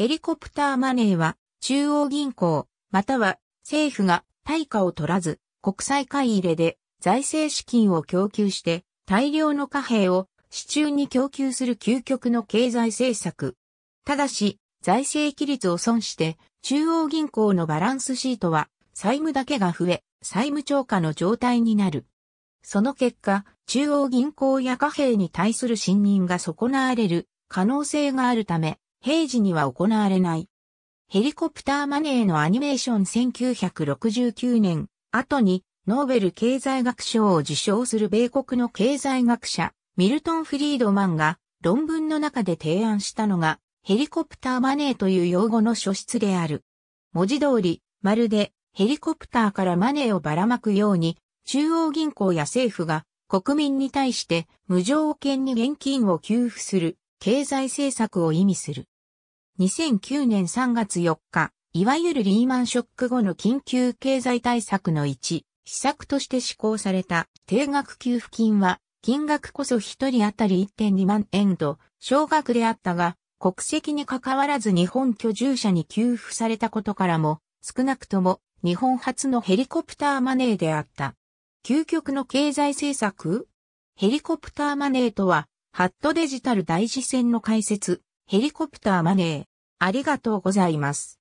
ヘリコプターマネーは中央銀行または政府が対価を取らず国債買い入れで財政資金を供給して大量の貨幣を市中に供給する究極の経済政策。ただし財政規律を損して中央銀行のバランスシートは債務だけが増え債務超過の状態になる。その結果、中央銀行や貨幣に対する信任が損なわれる可能性があるため、平時には行われない。ヘリコプターマネーのアニメーション1969年、後にノーベル経済学賞を受賞する米国の経済学者、ミルトン・フリードマンが論文の中で提案したのが、ヘリコプターマネーという用語の書出である。文字通り、まるでヘリコプターからマネーをばらまくように、中央銀行や政府が国民に対して無条件に現金を給付する経済政策を意味する。2009年3月4日、いわゆるリーマンショック後の緊急経済対策の1、施策として施行された定額給付金は、金額こそ1人当たり1.2万円と、少額であったが、国籍に関わらず日本居住者に給付されたことからも、少なくとも日本初のヘリコプターマネーであった。究極の経済政策ヘリコプターマネーとは、ハットデジタル大事線の解説。ヘリコプターマネー。ありがとうございます。